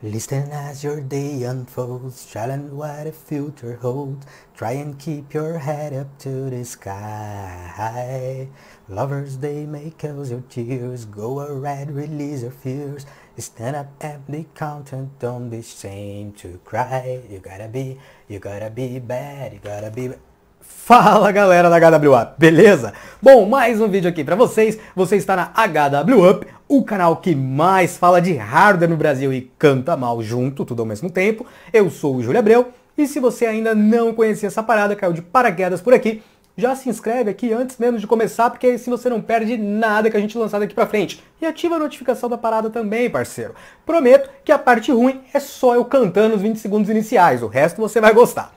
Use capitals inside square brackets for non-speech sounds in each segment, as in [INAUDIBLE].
Listen as your day unfolds, challenge what a future holds. Try and keep your head up to the sky. Lovers, they may cause your tears. Go ahead, release your fears. Stand up and be content, don't be ashamed to cry. You gotta be, you gotta be bad, you gotta be. Fala galera da HW Up, beleza? Bom, mais um vídeo aqui pra vocês. Você está na HW Up o canal que mais fala de hardware no Brasil e canta mal junto, tudo ao mesmo tempo. Eu sou o Júlio Abreu e se você ainda não conhecia essa parada, caiu de paraquedas por aqui, já se inscreve aqui antes mesmo de começar, porque aí se você não perde nada que a gente lançar daqui pra frente. E ativa a notificação da parada também, parceiro. Prometo que a parte ruim é só eu cantando os 20 segundos iniciais, o resto você vai gostar.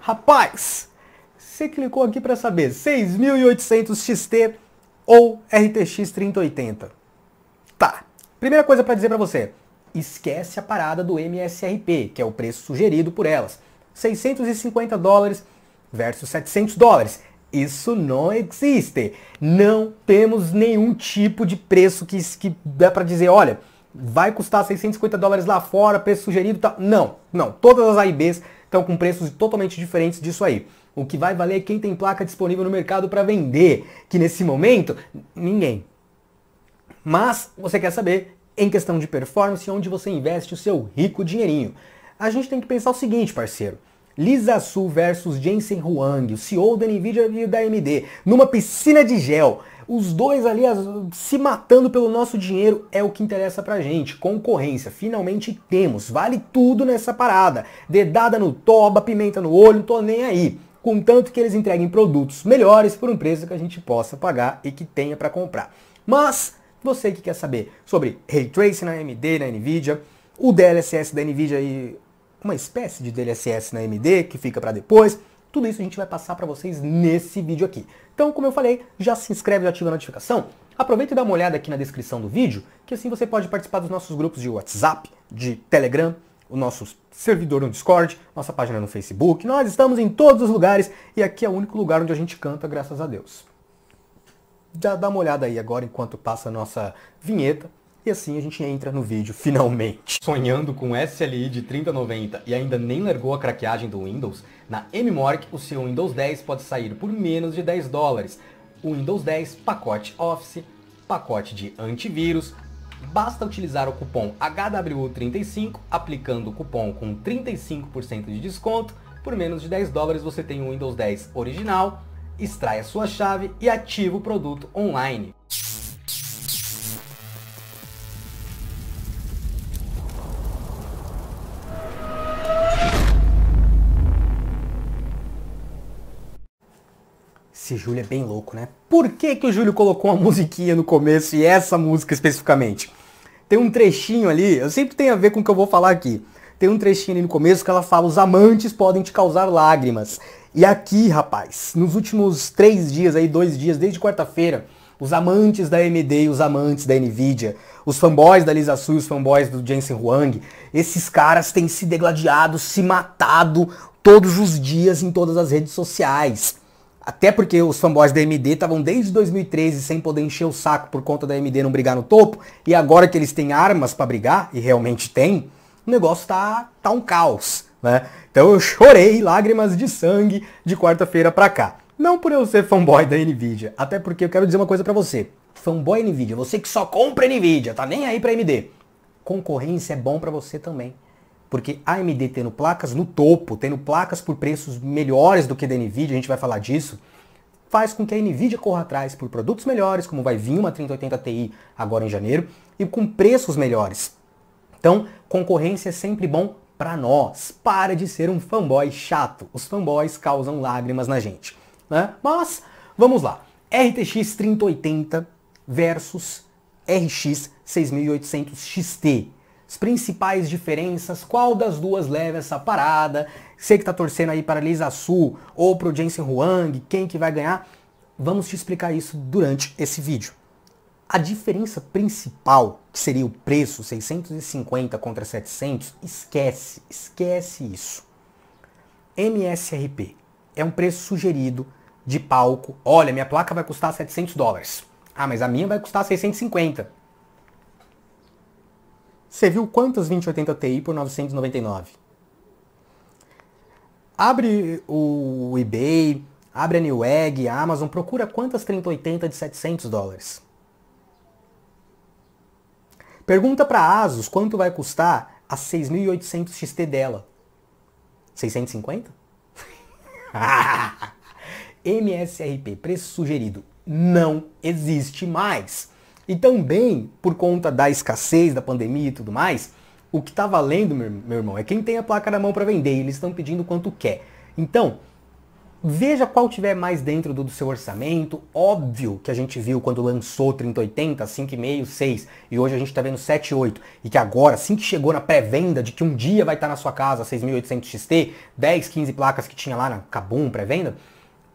Rapaz, você clicou aqui para saber 6800 XT ou RTX 3080. Primeira coisa para dizer para você, esquece a parada do MSRP, que é o preço sugerido por elas. 650 dólares versus 700 dólares. Isso não existe. Não temos nenhum tipo de preço que, que dá para dizer, olha, vai custar 650 dólares lá fora, preço sugerido tá. Não, não. Todas as AIBs estão com preços totalmente diferentes disso aí. O que vai valer é quem tem placa disponível no mercado para vender, que nesse momento ninguém mas você quer saber em questão de performance onde você investe o seu rico dinheirinho. A gente tem que pensar o seguinte, parceiro. Lisa Su versus Jensen Huang, o CEO da Nvidia e da AMD, numa piscina de gel. Os dois ali se matando pelo nosso dinheiro é o que interessa pra gente. Concorrência, finalmente temos. Vale tudo nessa parada. Dedada no toba, pimenta no olho, não tô nem aí. Contanto que eles entreguem produtos melhores por um preço que a gente possa pagar e que tenha para comprar. Mas você que quer saber sobre Ray Tracing na AMD, na NVIDIA, o DLSS da NVIDIA e uma espécie de DLSS na AMD que fica para depois, tudo isso a gente vai passar para vocês nesse vídeo aqui. Então, como eu falei, já se inscreve e ativa a notificação. Aproveita e dá uma olhada aqui na descrição do vídeo, que assim você pode participar dos nossos grupos de WhatsApp, de Telegram, o nosso servidor no Discord, nossa página no Facebook. Nós estamos em todos os lugares e aqui é o único lugar onde a gente canta, graças a Deus já dá uma olhada aí agora enquanto passa a nossa vinheta. E assim a gente entra no vídeo, finalmente. Sonhando com SLI de 3090 e ainda nem largou a craqueagem do Windows? Na MMorg, o seu Windows 10 pode sair por menos de 10 dólares. O Windows 10 pacote Office, pacote de antivírus, basta utilizar o cupom HWU35, aplicando o cupom com 35% de desconto, por menos de 10 dólares você tem o Windows 10 original, extrai a sua chave e ativa o produto online. Esse Júlio é bem louco, né? Por que, que o Júlio colocou uma musiquinha no começo e essa música especificamente? Tem um trechinho ali, eu sempre tenho a ver com o que eu vou falar aqui. Tem um trechinho ali no começo que ela fala: os amantes podem te causar lágrimas. E aqui, rapaz, nos últimos três dias, aí, dois dias, desde quarta-feira, os amantes da AMD e os amantes da Nvidia, os fanboys da Lisa Su e os fanboys do Jensen Huang, esses caras têm se degladiado, se matado todos os dias em todas as redes sociais. Até porque os fanboys da AMD estavam desde 2013 sem poder encher o saco por conta da AMD não brigar no topo, e agora que eles têm armas para brigar, e realmente tem, o negócio tá, tá um caos, né? Então eu chorei lágrimas de sangue de quarta-feira pra cá. Não por eu ser fanboy da Nvidia, até porque eu quero dizer uma coisa para você. Fanboy Nvidia, você que só compra Nvidia, tá nem aí para AMD. Concorrência é bom para você também. Porque a AMD tendo placas no topo, tendo placas por preços melhores do que da Nvidia, a gente vai falar disso, faz com que a Nvidia corra atrás por produtos melhores, como vai vir uma 3080 Ti agora em janeiro, e com preços melhores. Então, Concorrência é sempre bom para nós. Para de ser um fanboy chato. Os fanboys causam lágrimas na gente. Né? Mas, vamos lá. RTX 3080 versus RX 6800 XT. As principais diferenças, qual das duas leva essa parada? Você que tá torcendo aí para Lisa Su ou pro Jensen Huang, quem que vai ganhar? Vamos te explicar isso durante esse vídeo. A diferença principal, que seria o preço 650 contra 700, esquece, esquece isso. MSRP é um preço sugerido de palco. Olha, minha placa vai custar 700 dólares. Ah, mas a minha vai custar 650. Você viu quantas 2080 Ti por 999? Abre o eBay, abre a Newegg, a Amazon, procura quantas 3080 de 700 dólares. Pergunta para a Asus quanto vai custar a 6.800 XT dela. 650? [LAUGHS] MSRP, preço sugerido, não existe mais. E também, por conta da escassez, da pandemia e tudo mais, o que está valendo, meu, meu irmão, é quem tem a placa na mão para vender. eles estão pedindo quanto quer. Então, Veja qual tiver mais dentro do, seu orçamento. Óbvio que a gente viu quando lançou 3080, 5,5, 6 e hoje a gente está vendo 7,8 e que agora, assim que chegou na pré-venda de que um dia vai estar tá na sua casa 6800 XT, 10, 15 placas que tinha lá na Kabum pré-venda,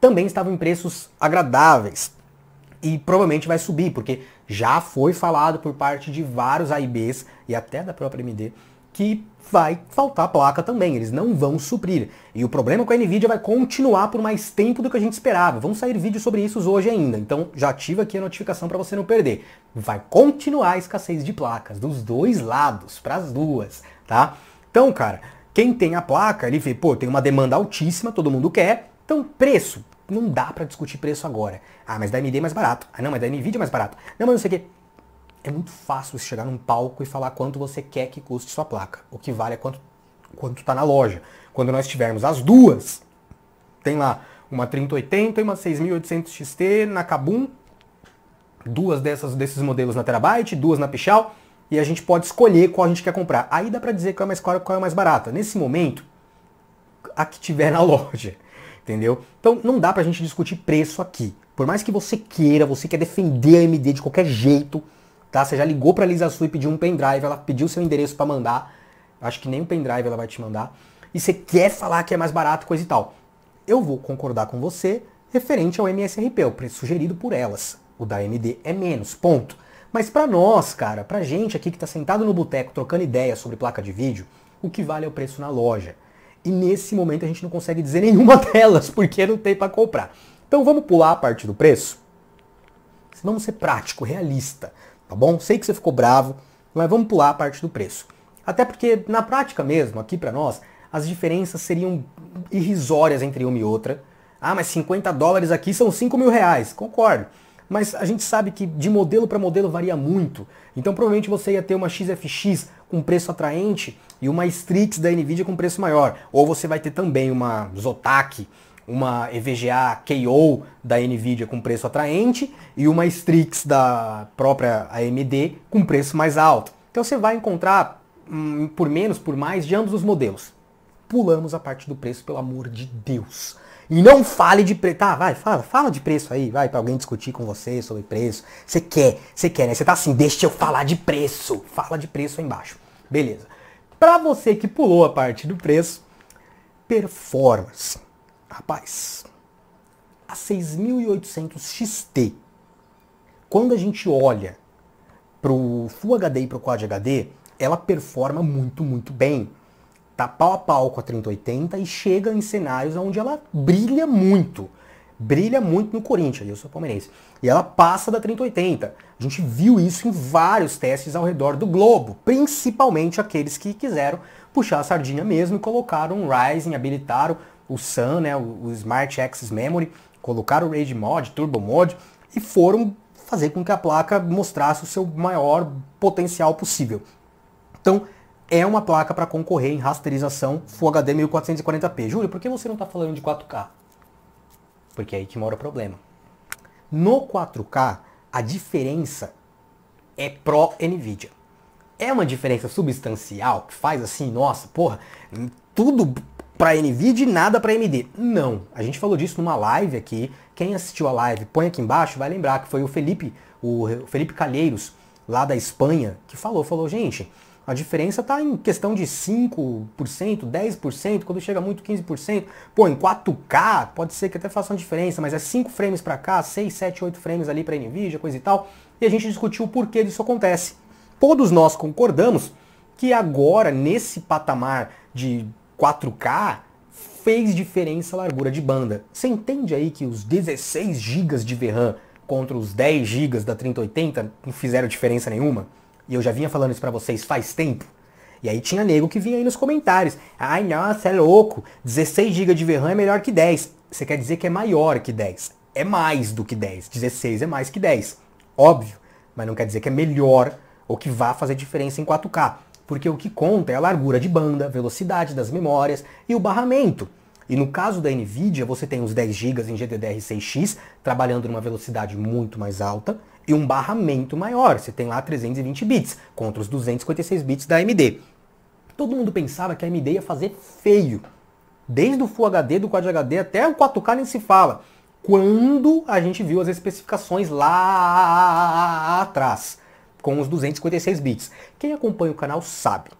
também estavam em preços agradáveis. E provavelmente vai subir, porque já foi falado por parte de vários AIBs e até da própria MD que vai faltar placa também, eles não vão suprir. E o problema com a Nvidia vai continuar por mais tempo do que a gente esperava. Vão sair vídeos sobre isso hoje ainda, então já ativa aqui a notificação para você não perder. Vai continuar a escassez de placas dos dois lados, para as duas, tá? Então, cara, quem tem a placa, ele vê, pô, tem uma demanda altíssima, todo mundo quer. Então, preço, não dá para discutir preço agora. Ah, mas da AMD é mais barato. Ah, não, mas da Nvidia é mais barato. Não, mas não sei o quê é muito fácil você chegar num palco e falar quanto você quer que custe sua placa. O que vale é quanto quanto está na loja. Quando nós tivermos as duas, tem lá uma 3080 e uma 6800 XT na Kabum, duas dessas desses modelos na Terabyte, duas na Pichal, e a gente pode escolher qual a gente quer comprar. Aí dá para dizer qual é mais cara, qual é mais barata. Nesse momento, a que tiver na [LAUGHS] loja, entendeu? Então não dá para a gente discutir preço aqui. Por mais que você queira, você quer defender a AMD de qualquer jeito, tá? Você já ligou para a Lisa Su e pediu um pendrive, ela pediu seu endereço para mandar. Acho que nem o um pendrive ela vai te mandar. E você quer falar que é mais barato, coisa e tal. Eu vou concordar com você referente ao MSRP, o preço sugerido por elas. O da AMD é menos, ponto. Mas para nós, cara, pra gente aqui que tá sentado no boteco trocando ideia sobre placa de vídeo, o que vale é o preço na loja. E nesse momento a gente não consegue dizer [LAUGHS] nenhuma delas, porque não tem para comprar. Então vamos pular a parte do preço? Vamos ser prático, realista tá bom? Sei que você ficou bravo, mas vamos pular a parte do preço. Até porque na prática mesmo, aqui para nós, as diferenças seriam irrisórias entre uma e outra. Ah, mas 50 dólares aqui são 5 mil reais, concordo. Mas a gente sabe que de modelo para modelo varia muito. Então provavelmente você ia ter uma XFX com preço atraente e uma Strix da Nvidia com preço maior. Ou você vai ter também uma Zotac uma EVGA KO da Nvidia com preço atraente e uma Strix da própria AMD com preço mais alto. Então você vai encontrar hum, por menos, por mais de ambos os modelos. Pulamos a parte do preço, pelo amor de Deus. E não fale de preço. Tá, vai, fala, fala de preço aí, vai, para alguém discutir com você sobre preço. Você quer, você quer, né? Você tá assim, deixa eu falar de preço. Fala de preço aí embaixo. Beleza. Para você que pulou a parte do preço, performance. Rapaz, a 6800 XT, quando a gente olha para o Full HD e para o Quad HD, ela performa muito, muito bem. Tá pau a pau com a 3080 e chega em cenários onde ela brilha muito. Brilha muito no Corinthians, eu sou palmeirense. E ela passa da 3080. A gente viu isso em vários testes ao redor do globo, principalmente aqueles que quiseram puxar a sardinha mesmo e colocaram um Ryzen, habilitaram o Sun, né, o, Smart Access Memory, colocaram o RAID Mod, Turbo Mod e foram fazer com que a placa mostrasse o seu maior potencial possível. Então, é uma placa para concorrer em rasterização Full HD 1440p. Júlio, por que você não está falando de 4K? Porque é aí que mora o problema. No 4K, a diferença é pro NVIDIA. É uma diferença substancial que faz assim, nossa, porra, tudo para NVIDIA e nada para AMD. Não, a gente falou disso numa live aqui. Quem assistiu a live, põe aqui embaixo, vai lembrar que foi o Felipe, o Felipe Calheiros, lá da Espanha, que falou, falou, gente, a diferença está em questão de 5%, 10%, quando chega muito 15%. Pô, em 4K pode ser que até faça uma diferença, mas é 5 frames para cá, 6, 7, 8 frames ali para NVIDIA, coisa e tal. E a gente discutiu o porquê disso acontece. Todos nós concordamos que agora, nesse patamar de 4K, fez diferença a largura de banda. Você entende aí que os 16 GB de VRAM contra os 10 GB da 3080 não fizeram diferença nenhuma? E eu já vinha falando isso para vocês faz tempo. E aí tinha nego que vinha aí nos comentários. Ai, nossa, é louco. 16 GB de VRAM é melhor que 10. Você quer dizer que é maior que 10. É mais do que 10. 16 é mais que 10. Óbvio. Mas não quer dizer que é melhor ou que vá fazer diferença em 4K porque o que conta é a largura de banda, velocidade das memórias e o barramento. E no caso da Nvidia, você tem os 10 GB em GDDR6X, trabalhando numa velocidade muito mais alta, e um barramento maior, você tem lá 320 bits, contra os 256 bits da AMD. Todo mundo pensava que a AMD ia fazer feio. Desde o Full HD, do Quad HD até o 4K nem se fala. Quando a gente viu as especificações lá atrás com os 256 bits. Quem acompanha o canal sabe.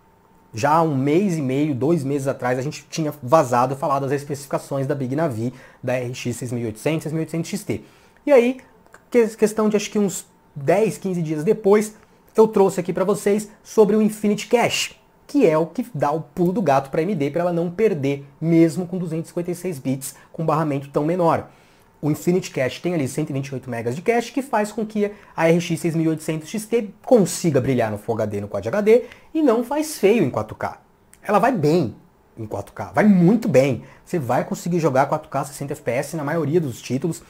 Já há um mês e meio, dois meses atrás, a gente tinha vazado e falado as especificações da Big Navi, da RX 6800, 6800 XT. E aí, questão de acho que uns 10, 15 dias depois, eu trouxe aqui para vocês sobre o Infinity Cache, que é o que dá o pulo do gato para a AMD para ela não perder, mesmo com 256 bits, com barramento tão menor o Infinity Cache tem ali 128 MB de cache, que faz com que a RX 6800 XT consiga brilhar no Full HD, no Quad HD, e não faz feio em 4K. Ela vai bem em 4K, vai muito bem. Você vai conseguir jogar 4K 60 FPS na maioria dos títulos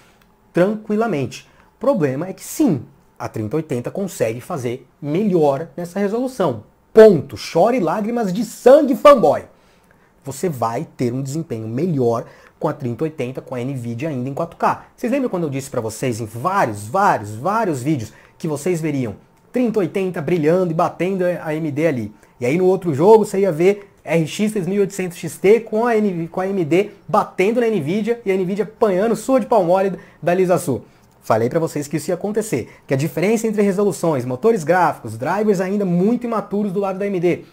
tranquilamente. O problema é que sim, a 3080 consegue fazer melhor nessa resolução. Ponto. Chore lágrimas de sangue, fanboy. Você vai ter um desempenho melhor com a 3080, com a NVIDIA ainda em 4K. Vocês lembram quando eu disse para vocês em vários, vários, vários vídeos que vocês veriam 3080 brilhando e batendo a AMD ali. E aí no outro jogo você ia ver RX 3800 XT com a, NV, com a AMD batendo na NVIDIA e a NVIDIA apanhando sua de palmole da Lisa Su. Falei para vocês que isso ia acontecer, que a diferença entre resoluções, motores gráficos, drivers ainda muito imaturos do lado da AMD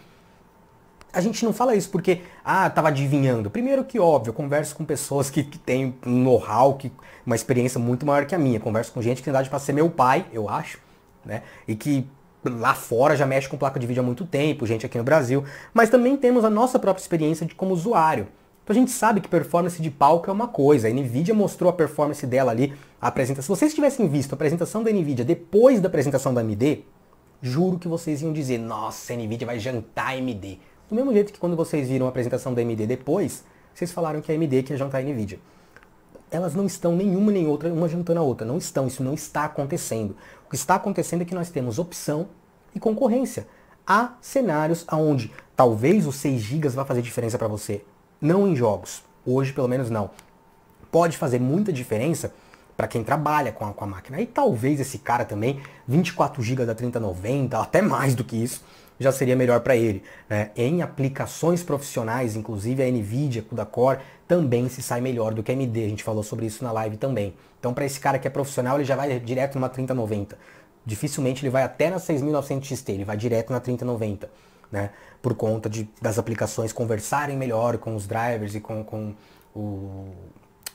a gente não fala isso porque, ah, tava adivinhando. Primeiro que, óbvio, eu converso com pessoas que, que têm um know-how, que, uma experiência muito maior que a minha. Converso com gente que, tem idade para ser meu pai, eu acho, né? E que lá fora já mexe com placa de vídeo há muito tempo, gente aqui no Brasil. Mas também temos a nossa própria experiência de como usuário. Então a gente sabe que performance de palco é uma coisa. A Nvidia mostrou a performance dela ali, a apresentação. Se vocês tivessem visto a apresentação da Nvidia depois da apresentação da AMD, juro que vocês iam dizer: "Nossa, a Nvidia vai jantar AMD". Do mesmo jeito que quando vocês viram a apresentação da AMD depois, vocês falaram que a AMD quer é jantar a NVIDIA. Elas não estão nenhuma nem outra, uma jantando a outra. Não estão, isso não está acontecendo. O que está acontecendo é que nós temos opção e concorrência. Há cenários onde talvez os 6 GB vá fazer diferença para você. Não em jogos. Hoje, pelo menos, não. Pode fazer muita diferença para quem trabalha com a, com a máquina. E talvez esse cara também, 24 GB da 3090, até mais do que isso, já seria melhor para ele. Né? Em aplicações profissionais, inclusive a NVIDIA, CUDA Core, também se sai melhor do que a AMD. A gente falou sobre isso na live também. Então, para esse cara que é profissional, ele já vai direto numa 3090. Dificilmente ele vai até na 6900 XT, ele vai direto na 3090. Né? Por conta de, das aplicações conversarem melhor com os drivers e com, com o,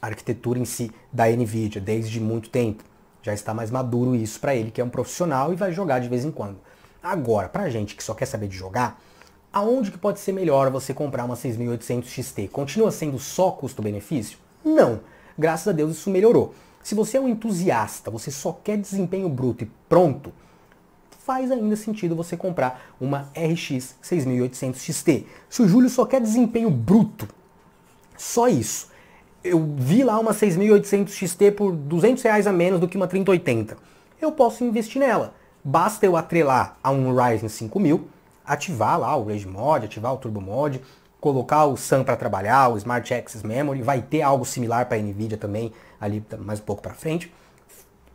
a arquitetura em si da NVIDIA desde muito tempo. Já está mais maduro isso para ele, que é um profissional e vai jogar de vez em quando. Agora, pra gente que só quer saber de jogar, aonde que pode ser melhor você comprar uma 6800 XT? Continua sendo só custo-benefício? Não. Graças a Deus isso melhorou. Se você é um entusiasta, você só quer desempenho bruto e pronto, faz ainda sentido você comprar uma RX 6800 XT. Se o Júlio só quer desempenho bruto, só isso. Eu vi lá uma 6800 XT por 200 reais a menos do que uma 3080. Eu posso investir nela basta eu atrelar a um Ryzen 5000, ativar lá o Rage Mod, ativar o Turbo Mod, colocar o Sun para trabalhar, o Smart Access Memory, vai ter algo similar para a NVIDIA também, ali mais um pouco para frente.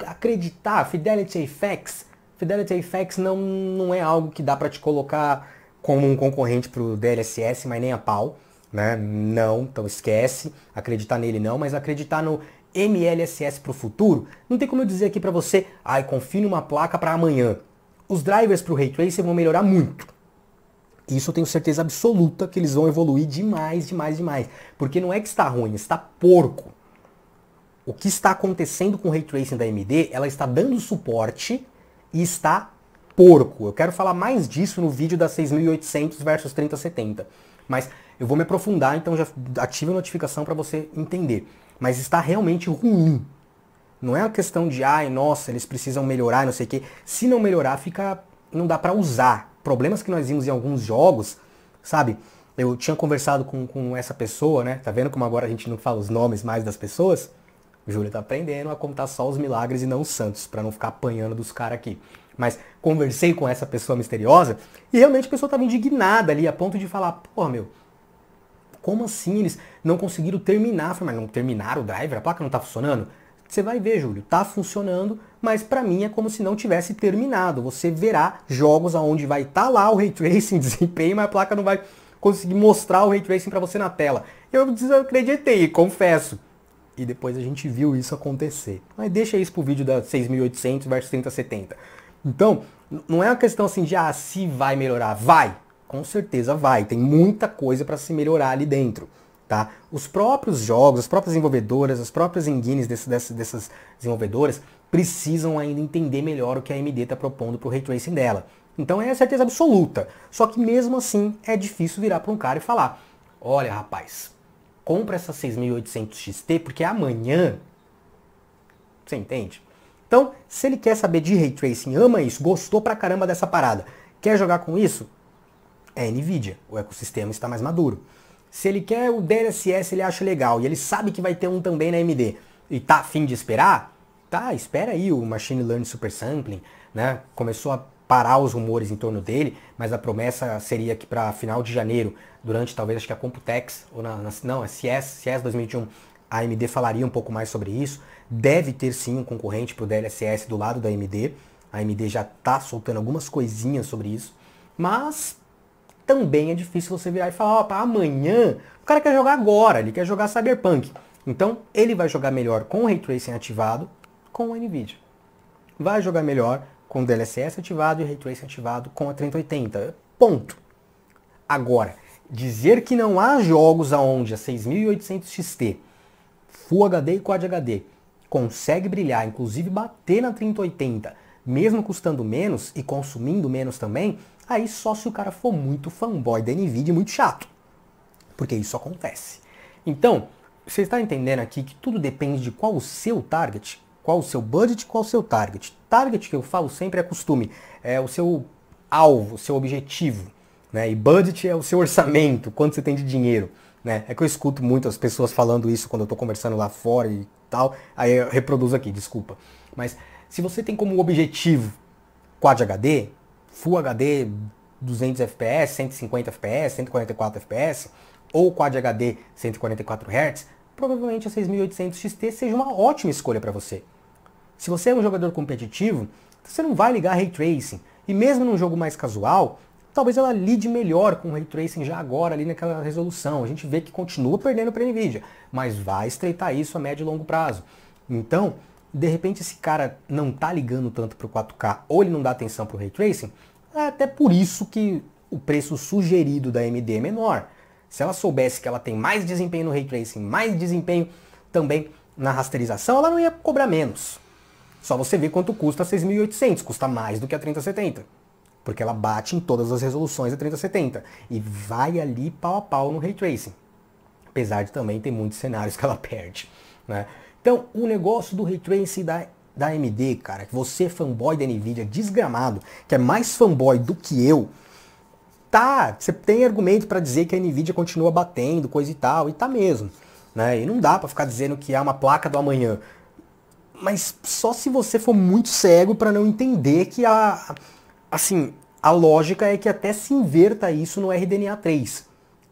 Acreditar, Fidelity FX Fidelity FX não, não é algo que dá para te colocar como um concorrente para o DLSS, mas nem a pau. Né? Não, então esquece. Acreditar nele não, mas acreditar no MLSS para o futuro, não tem como eu dizer aqui para você, ai, ah, confie numa placa para amanhã. Os drivers para o Ray Tracing vão melhorar muito. Isso eu tenho certeza absoluta que eles vão evoluir demais, demais, demais. Porque não é que está ruim, está porco. O que está acontecendo com o Ray Tracing da AMD, ela está dando suporte e está porco. Eu quero falar mais disso no vídeo da 6800 versus 3070. Mas eu vou me aprofundar, então já ative a notificação para você entender mas está realmente ruim. Não é uma questão de, ai, nossa, eles precisam melhorar, não sei o quê. Se não melhorar, fica não dá para usar. Problemas que nós vimos em alguns jogos, sabe? Eu tinha conversado com, com essa pessoa, né? Tá vendo como agora a gente não fala os nomes mais das pessoas? Júlia tá aprendendo a contar só os milagres e não os santos, para não ficar apanhando dos caras aqui. Mas conversei com essa pessoa misteriosa e realmente a pessoa tava indignada ali, a ponto de falar, pô, meu, como assim eles não conseguiram terminar? falei, mas não terminaram o driver? A placa não está funcionando? Você vai ver, Júlio, está funcionando, mas para mim é como se não tivesse terminado. Você verá jogos aonde vai estar tá lá o ray tracing, [LAUGHS] desempenho, mas a placa não vai conseguir mostrar o ray tracing para você na tela. Eu desacreditei, confesso. E depois a gente viu isso acontecer. Mas deixa isso para o vídeo da 6800 versus 3070. Então, não é uma questão assim de ah, se vai melhorar, vai. Com certeza vai, tem muita coisa para se melhorar ali dentro. Tá? Os próprios jogos, as próprias desenvolvedoras, as próprias engines desse, desse, dessas desenvolvedoras precisam ainda entender melhor o que a AMD está propondo para o ray tracing dela. Então é a certeza absoluta. Só que mesmo assim é difícil virar para um cara e falar: olha, rapaz, compra essa 6800 XT porque amanhã. Você entende? Então, se ele quer saber de ray tracing, ama isso, gostou pra caramba dessa parada, quer jogar com isso? é a NVIDIA. O ecossistema está mais maduro. Se ele quer o DLSS, ele acha legal, e ele sabe que vai ter um também na AMD, e tá afim de esperar, tá, espera aí o Machine Learning Super Sampling, né? Começou a parar os rumores em torno dele, mas a promessa seria que para final de janeiro, durante talvez acho que a Computex, ou na, na não, é CS, CS 2021, a AMD falaria um pouco mais sobre isso. Deve ter sim um concorrente para o DLSS do lado da AMD. A AMD já está soltando algumas coisinhas sobre isso, mas também é difícil você virar e falar, opa, amanhã o cara quer jogar agora, ele quer jogar Cyberpunk. Então, ele vai jogar melhor com o Ray Tracing ativado com o NVIDIA. Vai jogar melhor com o DLSS ativado e o Ray Tracing ativado com a 3080. Ponto. Agora, dizer que não há jogos aonde a 6800 XT, Full HD e Quad HD, consegue brilhar, inclusive bater na 3080, mesmo custando menos e consumindo menos também, Aí só se o cara for muito fanboy da NVIDIA e muito chato. Porque isso acontece. Então, você está entendendo aqui que tudo depende de qual o seu target, qual o seu budget, qual o seu target. Target que eu falo sempre é costume, é o seu alvo, o seu objetivo. Né? E budget é o seu orçamento, quanto você tem de dinheiro. Né? É que eu escuto muito as pessoas falando isso quando eu estou conversando lá fora e tal. Aí eu reproduzo aqui, desculpa. Mas se você tem como objetivo Quad HD, Full HD 200 FPS, 150 FPS, 144 FPS ou Quad HD 144 Hz, provavelmente a 6800 XT seja uma ótima escolha para você. Se você é um jogador competitivo, você não vai ligar Ray Tracing, e mesmo num jogo mais casual, talvez ela lide melhor com o Ray Tracing já agora ali naquela resolução. A gente vê que continua perdendo para a NVIDIA, mas vai estreitar isso a médio e longo prazo. Então, de repente esse cara não tá ligando tanto para o 4K ou ele não dá atenção para o Ray Tracing, é até por isso que o preço sugerido da AMD é menor. Se ela soubesse que ela tem mais desempenho no Ray Tracing, mais desempenho também na rasterização, ela não ia cobrar menos. Só você vê quanto custa a 6800, custa mais do que a 3070. Porque ela bate em todas as resoluções a 3070 e vai ali pau a pau no Ray Tracing. Apesar de também ter muitos cenários que ela [LAUGHS] perde, né? Então, o negócio do ray tracing da, da AMD, cara, que você é fanboy da Nvidia desgramado, que é mais fanboy do que eu, tá, você tem argumento para dizer que a Nvidia continua batendo, coisa e tal, e tá mesmo, né? E não dá para ficar dizendo que é uma placa do amanhã. Mas só se você for muito cego para não entender que a assim, a lógica é que até se inverta isso no RDNA 3.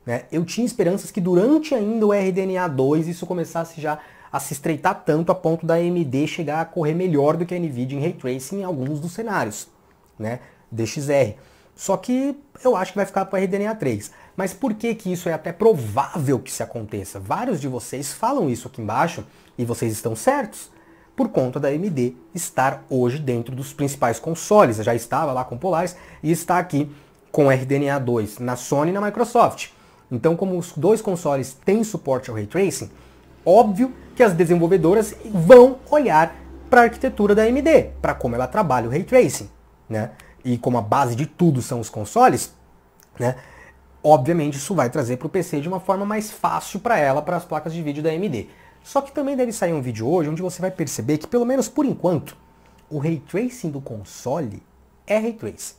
Né? Eu tinha esperanças que durante ainda o RDNA 2 isso começasse já a se estreitar tanto a ponto da AMD chegar a correr melhor do que a NVIDIA em Ray Tracing em alguns dos cenários, né? DXR. Só que eu acho que vai ficar para RDNA 3. Mas por que que isso é até provável que se aconteça? Vários de vocês falam isso aqui embaixo e vocês estão certos. Por conta da AMD estar hoje dentro dos principais consoles, já estava lá com Polaris e está aqui com RDNA 2 na Sony e na Microsoft. Então, como os dois consoles têm suporte ao ray tracing, Óbvio que as desenvolvedoras vão olhar para a arquitetura da AMD, para como ela trabalha o ray tracing, né? E como a base de tudo são os consoles, né? Obviamente isso vai trazer para o PC de uma forma mais fácil para ela, para as placas de vídeo da AMD. Só que também deve sair um vídeo hoje onde você vai perceber que, pelo menos por enquanto, o ray tracing do console é ray tracing.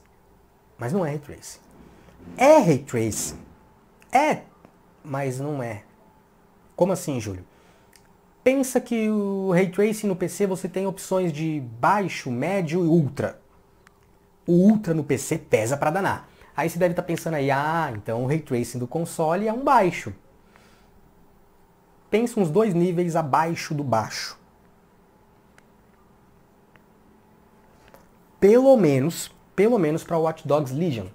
Mas não é ray tracing. É ray tracing. É, mas não é. Como assim, Júlio? pensa que o Ray Tracing no PC você tem opções de baixo, médio e ultra. O ultra no PC pesa para danar. Aí você deve estar tá pensando aí, ah, então o Ray Tracing do console é um baixo. Pensa uns dois níveis abaixo do baixo. Pelo menos, pelo menos para Watch Dogs Legion.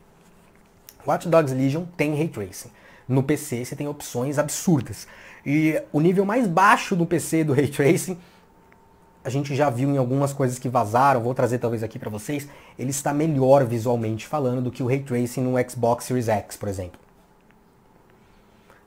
Watch Dogs Legion tem Ray Tracing. No PC você tem opções absurdas. E o nível mais baixo do PC do Ray Tracing, a gente já viu em algumas coisas que vazaram, vou trazer talvez aqui para vocês, ele está melhor visualmente falando do que o Ray Tracing no Xbox Series X, por exemplo.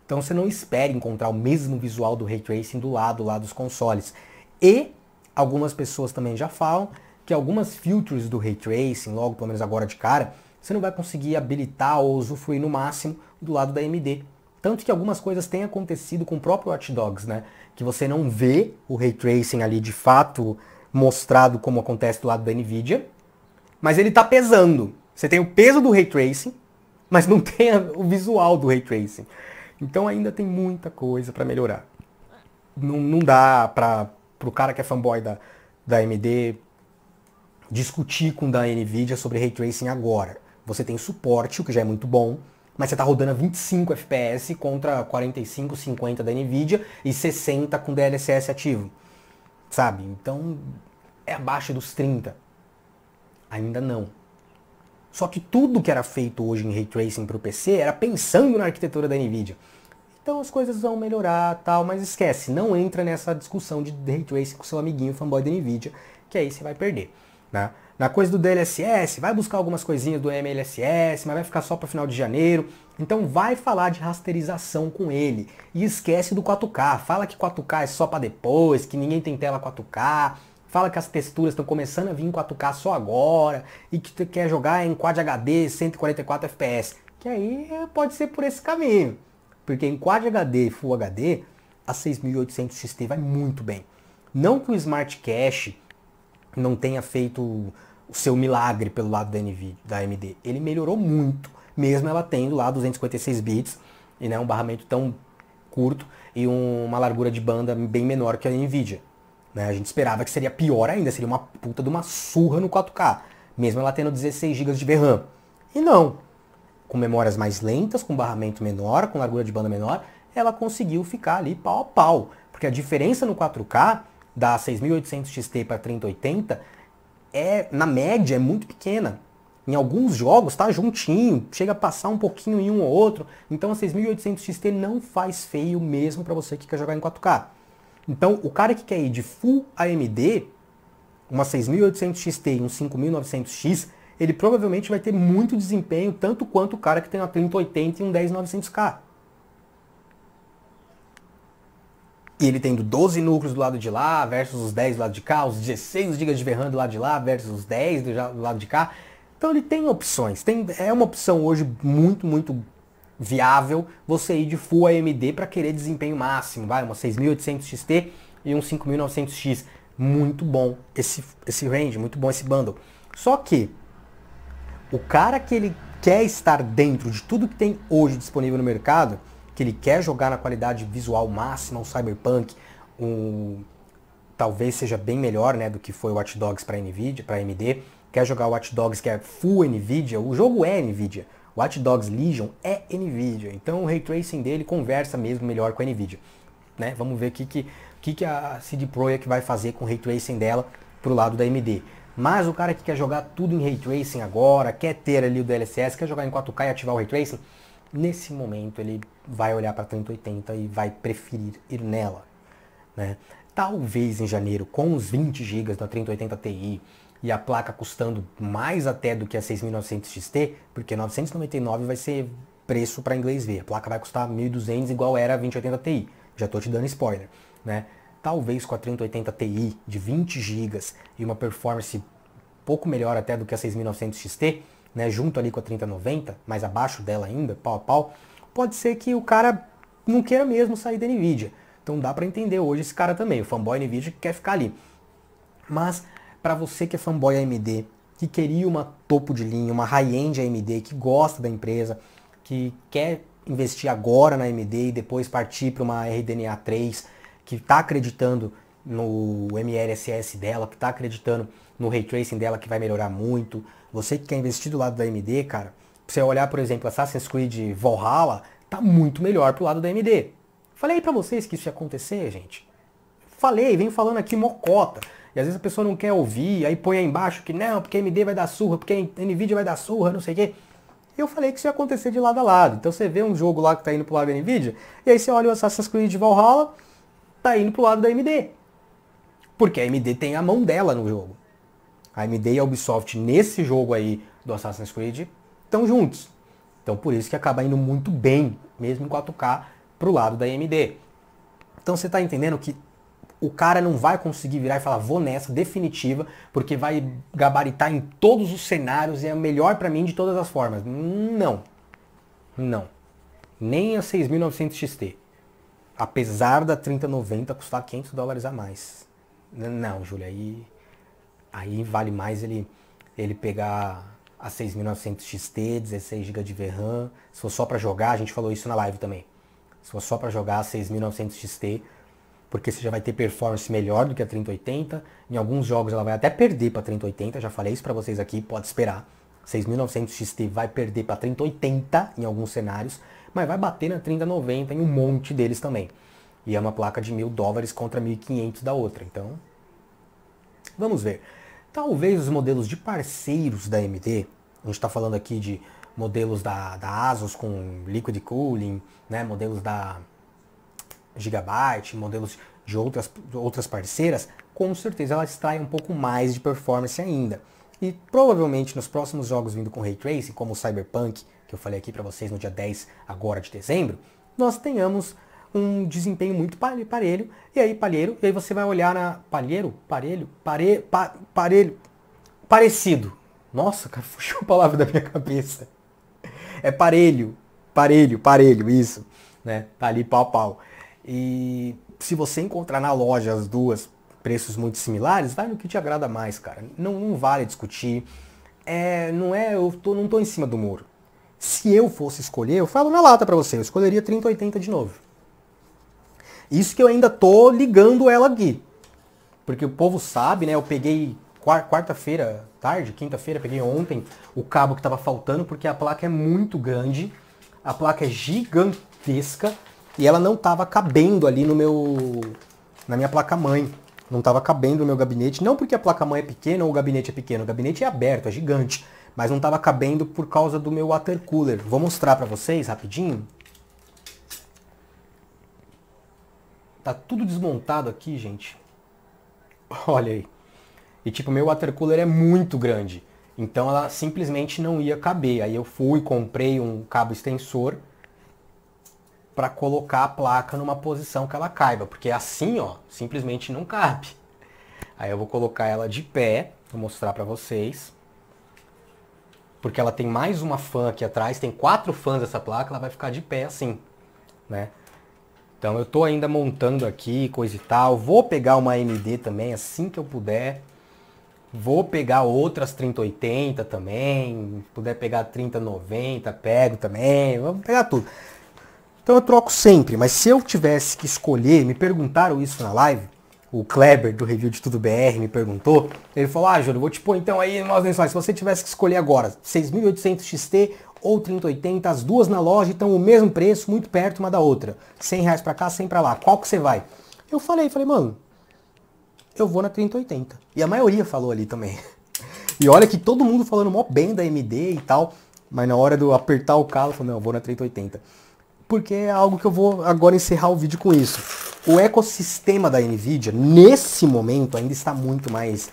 Então você não espere encontrar o mesmo visual do Ray Tracing do lado lá dos consoles. E algumas pessoas também já falam que algumas filtros do Ray Tracing, logo pelo menos agora de cara, você não vai conseguir habilitar ou usufruir no máximo do lado da AMD, tanto que algumas coisas têm acontecido com o próprio Hot Dogs, né? Que você não vê o ray tracing ali de fato mostrado como acontece do lado da Nvidia, mas ele está pesando. Você tem o peso do ray tracing, mas não [LAUGHS] tem o visual do ray tracing. Então ainda tem muita coisa para melhorar. Não, não dá para o cara que é fanboy da, da AMD discutir com da Nvidia sobre ray tracing agora. Você tem suporte, o que já é muito bom mas você está rodando a 25 FPS contra 45, 50 da Nvidia e 60 com DLSS ativo. Sabe? Então é abaixo dos 30. Ainda não. Só que tudo que era feito hoje em ray tracing para o PC era pensando na arquitetura da Nvidia. Então as coisas vão melhorar, tal, mas esquece, não entra nessa discussão de ray tracing com seu amiguinho fanboy da Nvidia, que aí você vai perder, né? na coisa do DLSS, vai buscar algumas coisinhas do MLSS, mas vai ficar só para final de janeiro. Então vai falar de rasterização com ele e esquece do 4K. Fala que 4K é só para depois, que ninguém tem tela 4K. Fala que as texturas estão começando a vir em 4K só agora e que tu quer jogar em Quad HD 144 FPS. Que aí pode ser por esse caminho. Porque em Quad HD e Full HD, a 6800 XT vai muito bem. Não que o Smart Cache não tenha feito o seu milagre pelo lado da, Nvidia, da AMD. Ele melhorou muito, mesmo ela tendo lá 256 bits e né, um barramento tão curto e um, uma largura de banda bem menor que a NVIDIA. Né? A gente esperava que seria pior ainda, seria uma puta de uma surra no 4K, mesmo ela tendo 16 GB de VRAM. E não, com memórias mais lentas, com barramento menor, com largura de banda menor, ela conseguiu ficar ali pau a pau. Porque a diferença no 4K da 6800 XT para 3080 é, na média, é muito pequena. Em alguns jogos tá juntinho, chega a passar um pouquinho em um ou outro. Então a 6800 XT não faz feio mesmo para você que quer jogar em 4K. Então o cara que quer ir de full AMD, uma 6800 XT e um 5900X, ele provavelmente vai ter muito desempenho, tanto quanto o cara que tem uma 3080 e um 10900K. E ele tendo 12 núcleos do lado de lá, versus os 10 do lado de cá, os 16 GB de VRAM do lado de lá, versus os 10 do lado de cá. Então ele tem opções. Tem, é uma opção hoje muito, muito viável você ir de Full AMD para querer desempenho máximo. Vai, uma 6800 XT e um 5900X. Muito bom esse, esse range, muito bom esse bundle. Só que o cara que ele quer estar dentro de tudo que tem hoje disponível no mercado, que ele quer jogar na qualidade visual máxima, o Cyberpunk, o talvez seja bem melhor, né, do que foi o Watch Dogs para Nvidia, para AMD, quer jogar o Watch Dogs que é full Nvidia, o jogo é Nvidia. Watch Dogs Legion é Nvidia, então o ray tracing dele conversa mesmo melhor com a Nvidia, né? Vamos ver o que que, que, que a CD Projekt vai fazer com o ray tracing dela pro lado da AMD. Mas o cara que quer jogar tudo em ray tracing agora, quer ter ali o DLSS, quer jogar em 4K e ativar o ray tracing, nesse momento ele vai olhar para a 3080 e vai preferir ir nela. Né? Talvez em janeiro, com os 20 GB da 3080 Ti e a placa custando mais até do que a 6900 XT, porque 999 vai ser preço para inglês ver. A placa vai custar 1.200 igual era a 2080 Ti. Já estou te dando spoiler, né? Talvez com a 3080 Ti de 20 GB e uma performance pouco melhor até do que a 6900 XT, né, junto ali com a 3090, mais abaixo dela ainda, pau a pau, pode ser que o cara não queira mesmo sair da Nvidia. Então dá para entender hoje esse cara também, o fanboy Nvidia que quer ficar ali. Mas para você que é fanboy AMD, que queria uma topo de linha, uma high-end AMD, que gosta da empresa, que quer investir agora na AMD e depois partir para uma RDNA 3, que está acreditando no MLSS dela, que está acreditando no ray tracing dela, que vai melhorar muito, você que quer investir do lado da AMD, cara, você olhar, por exemplo, Assassin's Creed Valhalla, tá muito melhor pro lado da AMD. Falei para vocês que isso ia acontecer, gente. Falei, venho falando aqui mocota. E às vezes a pessoa não quer ouvir, aí põe aí embaixo que não, porque a AMD vai dar surra, porque a NVIDIA vai dar surra, não sei o quê. Eu falei que isso ia acontecer de lado a lado. Então você vê um jogo lá que tá indo pro lado da NVIDIA, e aí você olha o Assassin's Creed Valhalla, tá indo pro lado da AMD. Porque a AMD tem a mão dela no jogo. A AMD e a Ubisoft nesse jogo aí do Assassin's Creed estão juntos. Então por isso que acaba indo muito bem, mesmo em 4K, para o lado da AMD. Então você está entendendo que o cara não vai conseguir virar e falar vou nessa definitiva, porque vai gabaritar em todos os cenários e é melhor para mim de todas as formas. Não. Não. Nem a 6900 XT. Apesar da 3090 custar 500 dólares a mais. Não, Júlia, aí aí vale mais ele, ele pegar a 6900 XT, 16 GB de VRAM. Se for só para jogar, a gente falou isso na live também. Se for só para jogar a 6900 XT, porque você já vai ter performance melhor do que a 3080. Em alguns jogos ela vai até perder para 3080, já falei isso para vocês aqui, pode esperar. 6900 XT vai perder para 3080 em alguns cenários, mas vai bater na 3090 em um monte deles também. E é uma placa de mil dólares contra 1.500 da outra, então vamos ver. Talvez os modelos de parceiros da AMD, a gente está falando aqui de modelos da, da ASUS com liquid cooling, né, modelos da Gigabyte, modelos de outras, outras parceiras, com certeza ela extrai um pouco mais de performance ainda. E provavelmente nos próximos jogos vindo com Ray Tracing, como o Cyberpunk, que eu falei aqui para vocês no dia 10 agora de dezembro, nós tenhamos um desempenho muito parelho, e aí palheiro, e aí você vai olhar na palheiro, parelho, pare, pa, parelho, parecido. Nossa, cara, [LAUGHS] fugiu a palavra da minha cabeça. É parelho, parelho, parelho, isso, né? Tá ali pau a pau. E se você encontrar na loja as duas preços muito similares, vai no que te agrada mais, cara. Não, não vale discutir. É, não é, eu tô, não tô em cima do muro. Se eu fosse escolher, eu falo na lata para você, eu escolheria 3080 de novo. Isso que eu ainda tô ligando ela aqui. Porque o povo sabe, né? Eu peguei quarta-feira, tarde, quinta-feira, peguei ontem o cabo que estava faltando, porque a placa é muito grande, a placa é gigantesca e ela não estava cabendo ali no meu na minha placa mãe. Não estava cabendo no meu gabinete, não porque a placa mãe é pequena ou o gabinete é pequeno, o gabinete é aberto, é gigante, mas não estava cabendo por causa do meu water cooler. Vou mostrar para vocês rapidinho. Tá tudo desmontado aqui, gente. Olha aí. E tipo, meu watercooler é muito grande. Então ela simplesmente não ia caber. Aí eu fui, comprei um cabo extensor para colocar a placa numa posição que ela caiba, porque é assim, ó, simplesmente não cabe. Aí eu vou colocar ela de pé, vou mostrar para vocês. Porque ela tem mais uma fã aqui atrás, tem quatro fãs dessa placa, ela vai ficar de pé assim, né? Então eu estou ainda montando aqui, coisa e tal. Vou pegar uma AMD também assim que eu puder. Vou pegar outras 3080 também. Se puder pegar 3090, pego também. Vamos pegar tudo. Então eu troco sempre, mas se eu tivesse que escolher, me perguntaram isso na live, o Kleber do Review de Tudo BR me perguntou, ele falou, ah Júlio, vou te pôr então aí nós lençóis, se você tivesse que escolher agora 6800 XT ou 3080, as duas na loja estão o mesmo preço, muito perto uma da outra. 100 reais para cá, 100 para lá. Qual que você vai? Eu falei, falei, mano, eu vou na 3080. E a maioria falou ali também. [LAUGHS] E olha que todo mundo falando mó bem da MD e tal, mas na hora do apertar o calo, eu falei, não, eu vou na 3080. Porque é algo que eu vou agora encerrar o vídeo com isso. O ecossistema da Nvidia, nesse momento, ainda está muito mais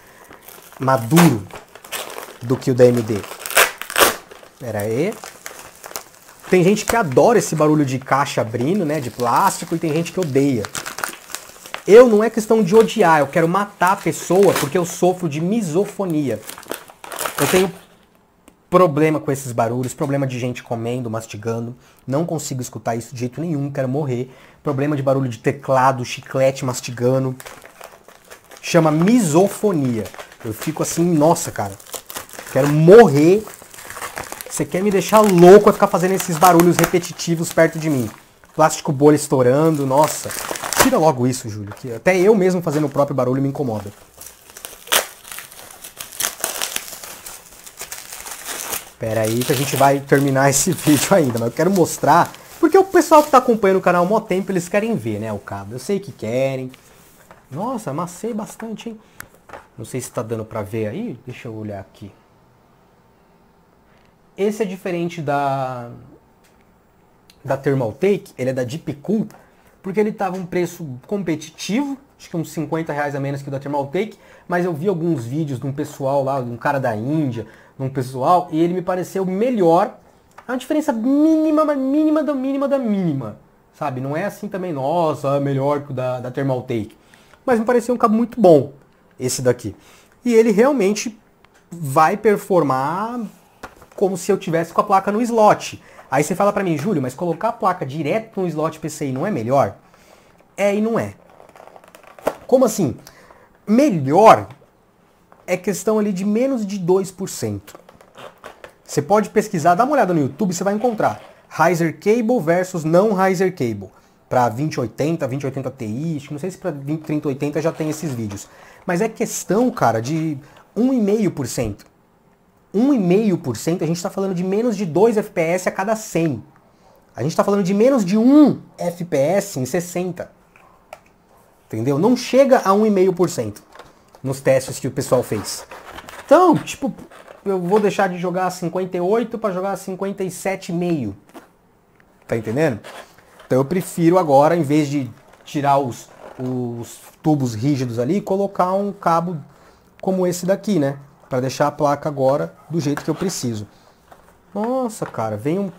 maduro do que o da AMD. Pera aí. Tem gente que adora esse barulho de caixa abrindo, né? De plástico, e tem gente que odeia. Eu não é questão de odiar, eu quero matar a pessoa porque eu sofro de misofonia. Eu tenho problema com esses barulhos, problema de gente comendo, mastigando. Não consigo escutar isso de jeito nenhum, quero morrer. Problema de barulho de teclado, chiclete mastigando. Chama misofonia. Eu fico assim, nossa, cara. Quero morrer você quer me deixar louco a ficar fazendo esses barulhos repetitivos perto de mim. Plástico bolha estourando, nossa. Tira logo isso, Júlio, que até eu mesmo fazendo o próprio barulho me incomoda. Pera aí que a gente vai terminar [LAUGHS] esse vídeo ainda, mas eu quero mostrar, porque o pessoal que está acompanhando o canal há tempo, eles querem ver, né, o cabo. Eu sei que querem. Nossa, amassei bastante, hein? Não sei se está dando para ver aí, deixa eu olhar aqui. Esse é diferente da da Thermal Take, ele é da Deep Cool, porque ele estava um preço competitivo, acho que uns 50 reais a menos que o da Thermal Take, mas eu vi alguns vídeos de um pessoal lá, de um cara da Índia, de um pessoal, e ele me pareceu melhor. a uma diferença mínima, mas mínima da mínima da mínima, sabe? Não é assim também, nossa, melhor que o da, da Thermal Take. Mas me pareceu um cabo muito bom, esse daqui. E ele realmente vai performar como se eu tivesse com a placa no slot. Aí você fala para mim, Júlio, mas colocar a placa direto no slot PCI não é melhor? É e não é. Como assim? Melhor é questão ali de menos de 2%. Você pode pesquisar, dá uma olhada no YouTube, você vai encontrar Riser Cable versus não Riser Cable para 2080, 2080 Ti, não sei se para 3080 já tem esses vídeos. Mas é questão, cara, de 1,5%. 1,5%, a gente está falando de menos de 2 FPS a cada 100. A gente está falando de menos de 1 FPS em 60. Entendeu? Não chega a 1,5% nos testes que o pessoal fez. Então, tipo, eu vou deixar de jogar 58 para jogar 57,5. Tá entendendo? Então eu prefiro agora, em vez de tirar os, os tubos rígidos ali, colocar um cabo como esse daqui, né? para deixar a placa agora do jeito que eu preciso. Nossa, cara, vem um...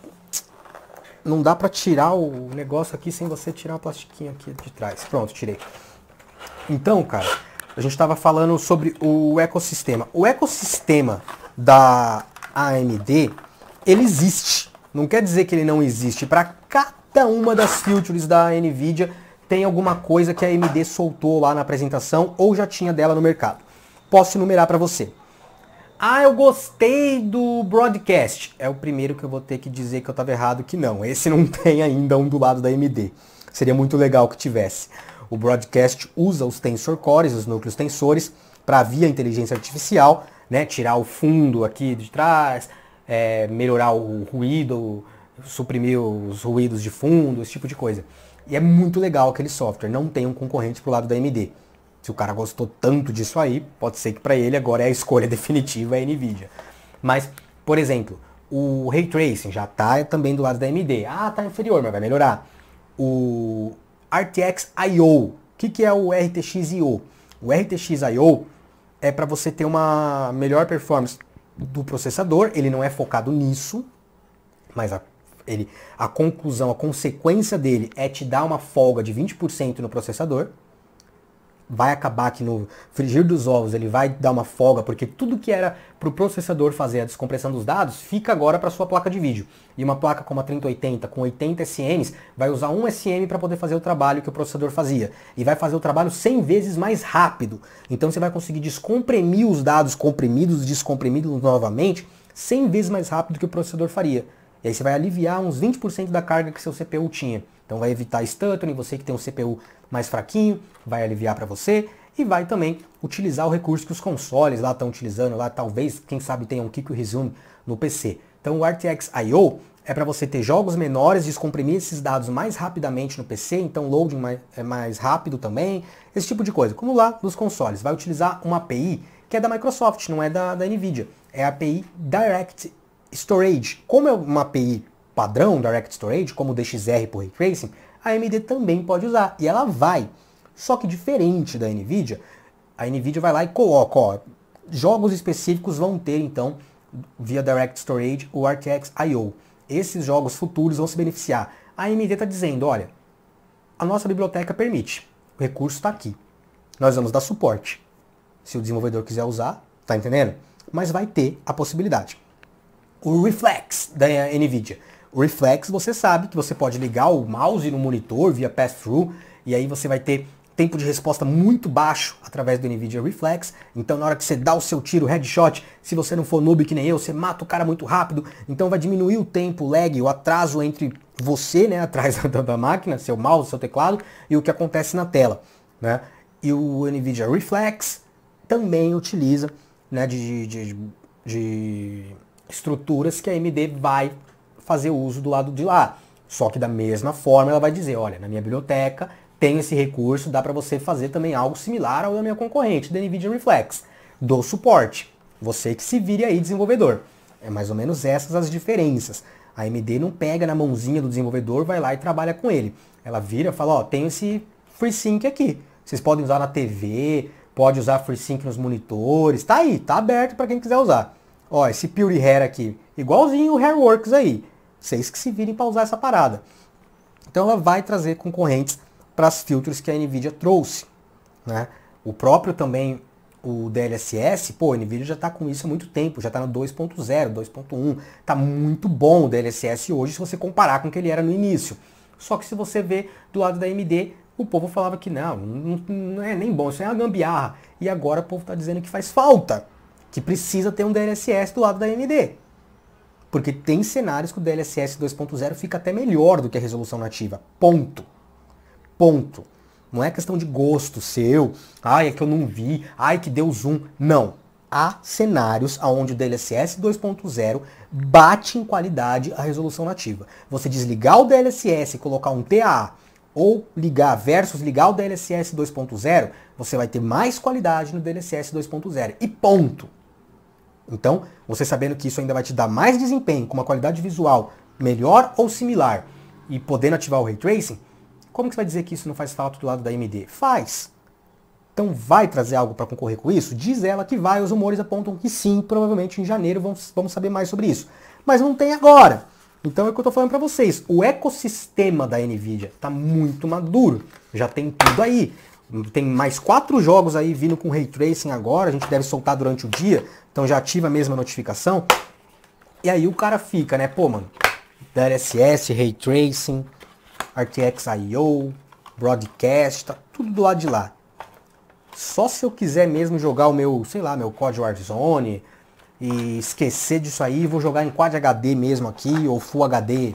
Não dá para tirar o negócio aqui sem você tirar a plastiquinha aqui de trás. Pronto, tirei. Então, cara, a gente estava falando sobre o ecossistema. O ecossistema da AMD, ele existe. Não quer dizer que ele não existe. Para cada uma das features da NVIDIA, tem alguma coisa que a AMD soltou lá na apresentação ou já tinha dela no mercado. Posso enumerar para você. Ah, eu gostei do broadcast. É o primeiro que eu vou ter que dizer que eu estava errado que não. Esse não [LAUGHS] tem ainda um do lado da AMD. Seria muito legal que tivesse. O broadcast usa os tensor cores, os núcleos tensores, para via inteligência artificial, né, tirar o fundo aqui de trás, é, melhorar o ruído, suprimir os ruídos de fundo, esse tipo de coisa. E é muito legal aquele software. Não tem um concorrente pro lado da AMD. Se o cara gostou tanto disso aí, pode ser que para ele agora é a escolha [LAUGHS] definitiva é a Nvidia. Mas, por exemplo, o Ray Tracing já tá também do lado da AMD. Ah, tá inferior, mas vai melhorar. O RTX IO. O que, que é o RTX IO? O RTX IO é para você ter uma melhor performance do processador, ele não é focado nisso, mas a, ele, a conclusão, a consequência dele é te dar uma folga de 20% no processador vai acabar que no frigir dos ovos ele vai dar uma folga, porque tudo que era para o processador fazer a descompressão dos dados fica agora para sua placa de vídeo. E uma placa como a 3080 com 80 SMs vai usar 1 SM para poder fazer o trabalho que o processador fazia. E vai fazer o trabalho 100 vezes mais rápido. Então você vai conseguir descomprimir os dados comprimidos, descomprimidos novamente, 100 vezes mais rápido que o processador faria. E aí você vai aliviar uns 20% da carga que seu CPU tinha. Então vai evitar stuttering, você que tem um CPU mais fraquinho, vai aliviar para você e vai também utilizar o recurso que os consoles lá estão utilizando, lá talvez, quem sabe tenha um kick Resume no PC. Então o RTX IO é para você ter jogos menores, descomprimir esses dados mais rapidamente no PC, então loading mais, é mais rápido também, esse tipo de coisa, como lá nos consoles. Vai utilizar uma API que é da Microsoft, não é da, da NVIDIA, é a API Direct Storage. Como é uma API padrão Direct Storage, como o DXR por Ray Tracing, a AMD também pode usar, e ela vai. Só que diferente da NVIDIA, a NVIDIA vai lá e coloca, ó, jogos específicos vão ter então, via Direct Storage, o RTX I.O. Esses jogos futuros vão se beneficiar. A AMD está dizendo, olha, a nossa biblioteca permite, o recurso está aqui. Nós vamos dar suporte. Se o desenvolvedor quiser usar, tá entendendo? Mas vai ter a possibilidade. O Reflex da NVIDIA o reflex, você sabe que você pode ligar o mouse no monitor via pass-through e aí você vai ter tempo de resposta muito baixo através do NVIDIA Reflex. Então na hora que você dá o seu tiro headshot, se você não for noob que nem eu, você mata o cara muito rápido. Então vai diminuir o tempo, o lag, o atraso entre você, né, [LAUGHS] atrás da, da máquina, seu mouse, seu teclado e o que acontece na tela, né? E o NVIDIA Reflex também utiliza, né, de, de, de, de estruturas que a AMD vai fazer uso do lado de lá. Só que da mesma forma ela vai dizer, olha, na minha biblioteca tem esse recurso, dá para você fazer também algo similar ao da minha concorrente, da NVIDIA Reflex, do suporte. Você que se vire aí, desenvolvedor. É mais ou menos essas as diferenças. A AMD não pega na mãozinha do desenvolvedor, vai lá e trabalha com ele. Ela vira e fala, ó, oh, tem esse FreeSync aqui. Vocês podem usar na TV, pode usar FreeSync nos monitores, tá aí, tá aberto para quem quiser usar. Ó, esse Pure Hair aqui, igualzinho o Hairworks aí. Vocês que se virem para usar essa parada. Então ela vai trazer concorrentes para as filtros que a NVIDIA trouxe. Né? O próprio também, o DLSS, pô, a NVIDIA já está com isso há muito tempo, já está no 2.0, 2.1. Está muito bom o DLSS hoje se você comparar com o que ele era no início. Só que se você ver do lado da AMD, o povo falava que não, não é nem bom, isso é uma gambiarra. E agora o povo está dizendo que faz falta, que precisa ter um DLSS do lado da AMD. Porque tem cenários que o DLSS 2.0 fica até melhor do que a resolução nativa. Ponto. Ponto. Não é questão de gosto seu. Ai, é que eu não vi. Ai, que deu zoom. Não. Há cenários onde o DLSS 2.0 bate em qualidade a resolução nativa. Você desligar o DLSS e colocar um TAA ou ligar versus ligar o DLSS 2.0, você vai ter mais qualidade no DLSS 2.0. E ponto. Então, você sabendo que isso ainda vai te dar mais desempenho, com uma qualidade visual melhor ou similar, e podendo ativar o Ray Tracing, como que você vai dizer que isso não faz falta do lado da AMD? Faz! Então vai trazer algo para concorrer com isso? Diz ela que vai, os rumores apontam que sim, provavelmente em janeiro vamos, vamos saber mais sobre isso. Mas não tem agora. Então é o que eu estou falando para vocês. O ecossistema da Nvidia está muito maduro. Já tem tudo aí. Tem mais quatro jogos aí vindo com Ray Tracing agora, a gente deve soltar durante o dia, então já ativa a mesma notificação. E aí o cara fica, né? Pô, mano, DLSS, Ray Tracing, RTX IO, Broadcast, tá tudo do lado de lá. Só se eu quiser mesmo jogar o meu, sei lá, meu COD Warzone e esquecer disso aí, vou jogar em Quad HD mesmo aqui, ou Full HD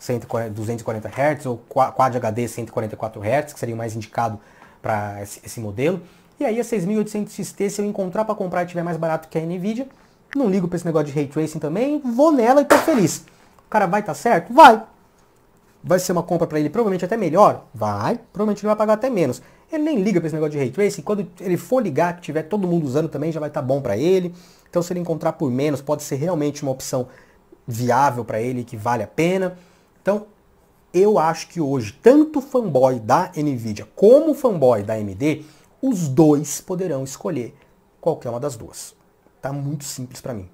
140, 240 Hz, ou Quad HD 144 Hz, que seria o mais indicado para esse modelo. E aí a 6800 XT, se eu encontrar para comprar e tiver mais barato que a Nvidia, não ligo para esse negócio de ray tracing também, vou nela e tô feliz. O cara vai estar tá certo? Vai. Vai ser uma compra para ele provavelmente até melhor? Vai. Provavelmente ele vai pagar até menos. Ele nem liga para esse negócio de ray tracing. Quando ele for ligar, que tiver todo mundo usando também, já vai estar tá bom para ele. Então se ele encontrar por menos, pode ser realmente uma opção viável para ele que vale a pena. Então eu acho que hoje, tanto o fanboy da Nvidia como o fanboy da AMD, os dois poderão escolher qualquer uma das duas. Tá muito simples para mim.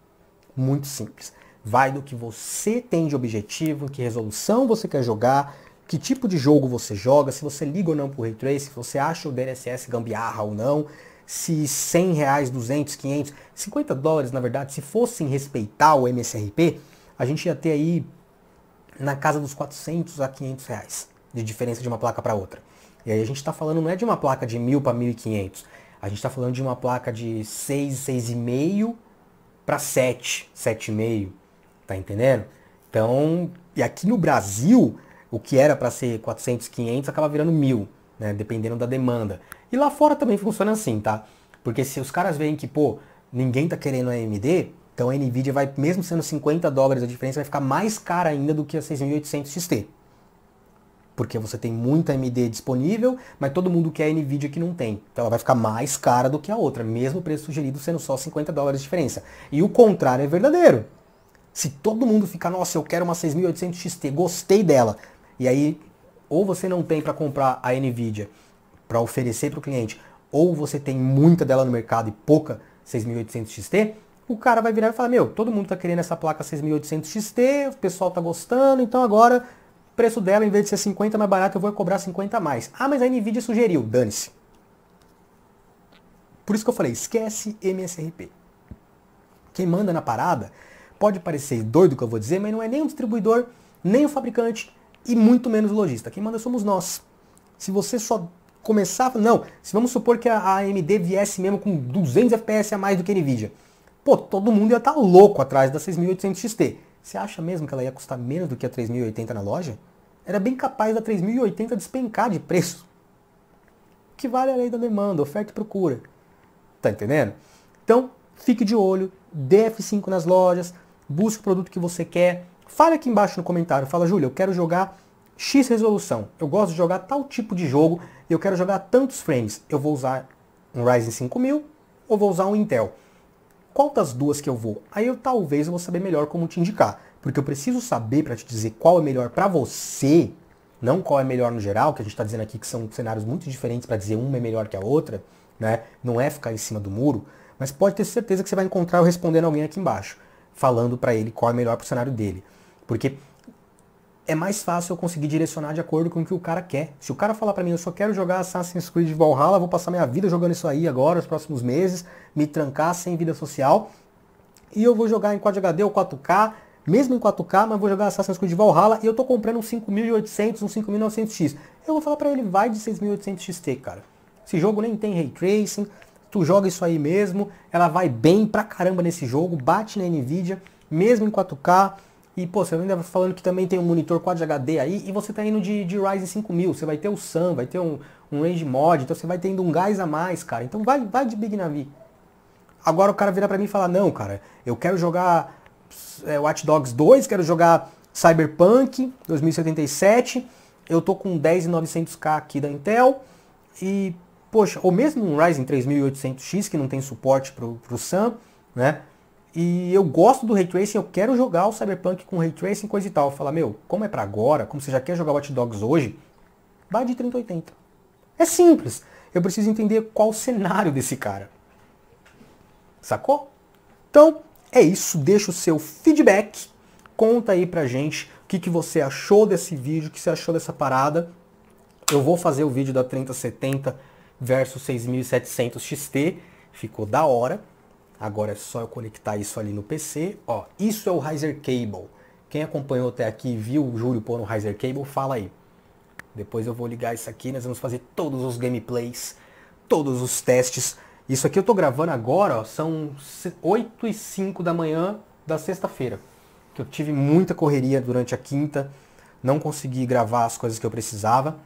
Muito simples. Vai do que você tem de objetivo, que resolução você quer jogar, que tipo de jogo você joga, se você liga ou não pro Ray Trace, se você acha o DLSS gambiarra ou não, se 100 reais, 200, 500, 50 dólares, na verdade, se fossem respeitar o MSRP, a gente ia ter aí na casa dos 400 a 500 reais de diferença de uma placa para outra. E aí a gente está falando não é de uma placa de 1.000 para 1.500, a gente está falando de uma placa de 6, 6,5 para 7, 7,5, tá entendendo? Então, e aqui no Brasil, o que era para ser 400, 500 acaba virando 1.000, né, dependendo da demanda. E lá fora também funciona assim, tá? Porque se os caras veem que, pô, ninguém tá querendo AMD, então a Nvidia vai, mesmo sendo 50 dólares a diferença, vai ficar mais cara ainda do que a 6800 XT. Porque você tem muita AMD disponível, mas todo mundo quer a Nvidia que não tem. Então ela vai ficar mais cara do que a outra, mesmo o preço sugerido sendo só 50 dólares de diferença. E o contrário é verdadeiro. Se todo mundo ficar, nossa, eu quero uma 6800 XT, gostei dela. E aí, ou você não tem para comprar a Nvidia para oferecer para o cliente, ou você tem muita dela no mercado e pouca 6800 XT, o cara vai virar e falar, meu, todo mundo está querendo essa placa 6800 XT, o pessoal está gostando, então agora o preço dela, em vez de ser 50 mais barato, eu vou cobrar 50 a mais. Ah, mas a NVIDIA sugeriu, dane-se. Por isso que eu falei, esquece MSRP. Quem manda na parada, pode parecer doido que eu vou dizer, mas não é nem o distribuidor, nem o fabricante e muito menos o lojista. Quem manda somos nós. Se você só começar, não, se vamos supor que a AMD viesse mesmo com 200 FPS a mais do que a NVIDIA pô, todo mundo ia estar tá louco atrás da 6800 XT. Você acha mesmo que ela ia custar menos do que a 3080 na loja? Era bem capaz da 3080 despencar de preço. Que vale a lei da demanda, oferta e procura. Tá entendendo? Então, fique de olho, dê F5 nas lojas, busque o produto que você quer. Fale aqui embaixo no comentário, fala, Júlia, eu quero jogar X resolução. Eu gosto de jogar tal tipo de jogo e eu quero jogar tantos frames. Eu vou usar um Ryzen 5000 ou vou usar um Intel? qual das duas que eu vou? Aí eu talvez eu vou saber melhor como te indicar, porque eu preciso saber para te dizer qual é melhor para você, não qual é melhor no geral, que a gente está dizendo aqui que são cenários muito diferentes para dizer uma é melhor que a outra, né? Não é ficar em cima do muro, mas pode ter certeza que você vai encontrar eu respondendo alguém aqui embaixo, falando para ele qual é melhor para o cenário dele, porque é mais fácil eu conseguir direcionar de acordo com o que o cara quer. Se o cara falar para mim, eu só quero jogar Assassin's Creed Valhalla, vou passar minha vida jogando isso aí agora, os próximos meses, me trancar sem vida social, e eu vou jogar em Quad HD ou 4K, mesmo em 4K, mas vou jogar Assassin's Creed Valhalla e eu tô comprando um 5800, um 5900X. Eu vou falar para ele, vai de 6800XT, cara. Esse jogo nem tem ray tracing, tu joga isso aí mesmo, ela vai bem pra caramba nesse jogo, bate na Nvidia, mesmo em 4K, e, pô, você ainda falando que também tem um monitor Quad HD aí, e você tá indo de, de Ryzen 5000, você vai ter o SAM, vai ter um, um range mod, então você vai tendo um gás a mais, cara. Então vai, vai de Big Navi. Agora o cara vira pra mim e fala, não, cara, eu quero jogar é, Watch Dogs 2, quero jogar Cyberpunk 2077, eu tô com 10.900K aqui da Intel, e, poxa, ou mesmo um Ryzen 3800X, que não tem suporte pro, pro SAM, né? E eu gosto do Ray Tracing, eu quero jogar o Cyberpunk com Ray Tracing, coisa e tal. Falar, meu, como é para agora, como você já quer jogar Watch Dogs hoje, vai de 3080. É simples. Eu preciso entender qual o cenário desse cara. Sacou? Então, é isso. Deixa o seu feedback. Conta aí pra gente o que, que você achou desse vídeo, o que você achou dessa parada. Eu vou fazer o vídeo da 3070 versus 6700 XT. Ficou da hora. Agora é só eu conectar isso ali no PC. Ó, isso é o Razer Cable. Quem acompanhou até aqui viu o Júlio pôr no Razer Cable, fala aí. Depois eu vou ligar isso aqui, nós vamos fazer todos os gameplays, todos os testes. Isso aqui eu tô gravando agora, ó, são 8 e 5 da manhã da sexta-feira. Que eu tive muita correria durante a quinta, não consegui gravar as coisas que eu precisava.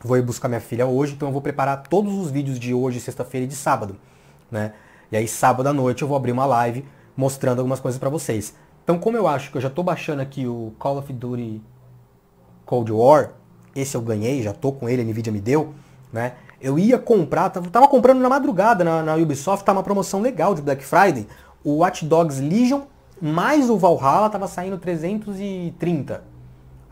Vou ir buscar minha filha hoje, então eu vou preparar todos os vídeos de hoje, sexta-feira e de sábado, né? E aí sábado à noite eu vou abrir uma live mostrando algumas coisas para vocês. Então como eu acho que eu já tô baixando aqui o Call of Duty Cold War, esse eu ganhei, já tô com ele, a Nvidia me deu, né? Eu ia comprar, tava, comprando na madrugada na, na Ubisoft, tá uma promoção legal de Black Friday. O Watch Dogs Legion mais o Valhalla tava saindo 330.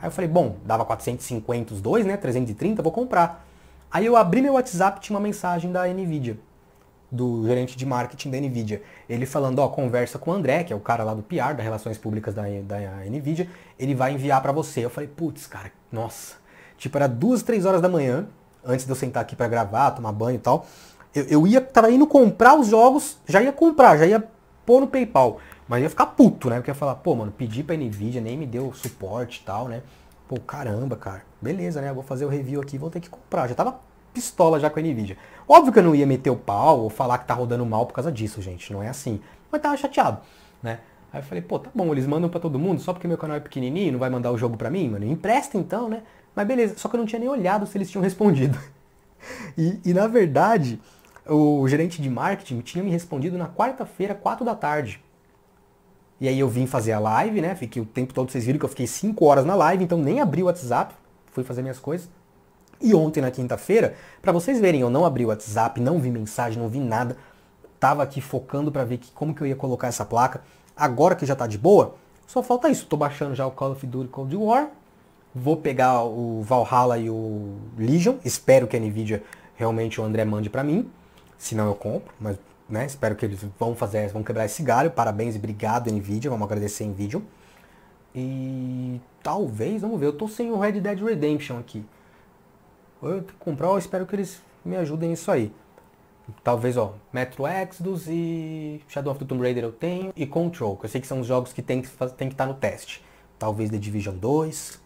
Aí eu falei, bom, dava 450 os dois, né? 330, vou comprar. Aí eu abri meu WhatsApp, tinha uma mensagem da Nvidia do gerente de marketing da Nvidia. Ele falando, ó, conversa com o André, que é o cara lá do PR, das Relações Públicas da, da Nvidia, ele vai enviar para você. Eu falei, putz, cara, nossa. Tipo, era duas, três horas da manhã, antes de eu sentar aqui para gravar, tomar banho e tal. Eu, eu ia, tava indo comprar os jogos, já ia comprar, já ia pôr no PayPal. Mas ia ficar puto, né? Porque ia falar, pô, mano, pedi pra Nvidia, nem me deu suporte e tal, né? Pô, caramba, cara. Beleza, né? Eu vou fazer o review aqui, vou ter que comprar. Já tava pistola já com a Nvidia. Óbvio que eu não ia meter o pau ou falar que tá rodando mal por causa disso, gente. Não é assim. Mas tava chateado, né? Aí eu falei, pô, tá bom, eles mandam para todo mundo, só porque meu canal é pequenininho, não vai mandar o jogo para mim, mano? Empresta então, né? Mas beleza, só que eu não tinha nem olhado se eles tinham [LAUGHS] respondido. E, e na verdade, o gerente de marketing tinha me respondido na quarta-feira, quatro da tarde. E aí eu vim fazer a live, né? Fiquei o tempo todo, vocês viram que eu fiquei cinco horas na live, então nem abri o WhatsApp, fui fazer minhas coisas. E ontem, na quinta-feira, para vocês verem, eu não abri o WhatsApp, não vi mensagem, não vi nada. Tava aqui focando para ver que, como que eu ia colocar essa placa. Agora que já tá de boa, só falta isso. Tô baixando já o Call of Duty Cold War. Vou pegar o Valhalla e o Legion. Espero que a Nvidia realmente o André mande para mim. Se não, eu compro, mas né, espero que eles vão fazer, vão quebrar esse galho. Parabéns e obrigado Nvidia, vamos agradecer Nvidia. E talvez, vamos ver, eu tô sem o Red Dead Redemption aqui ou eu comprar, eu espero que eles me ajudem nisso aí. Talvez, ó, Metro Exodus e Shadow of the Tomb Raider eu tenho, e Control, que eu sei que são os jogos que tem que tem que estar tá no teste. Talvez The Division 2.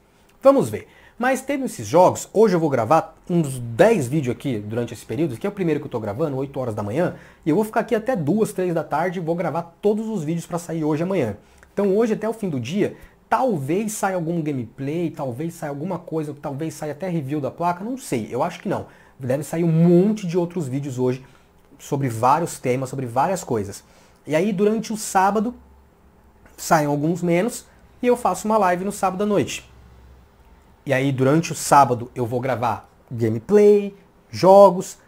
Vamos ver. Mas tendo esses jogos, hoje eu vou gravar uns 10 vídeos aqui durante esse período, que é o primeiro que eu estou gravando, 8 horas da manhã, e eu vou ficar aqui até 2, 3 da tarde, e vou gravar todos os vídeos para sair hoje amanhã. Então hoje até o fim do dia Talvez saia algum gameplay, talvez saia alguma coisa, talvez saia até review da placa, não sei, eu acho que não. Deve sair um monte de outros vídeos hoje sobre vários temas, sobre várias coisas. E aí durante o sábado saem alguns menos e eu faço uma live no sábado à noite. E aí durante o sábado eu vou gravar gameplay, jogos,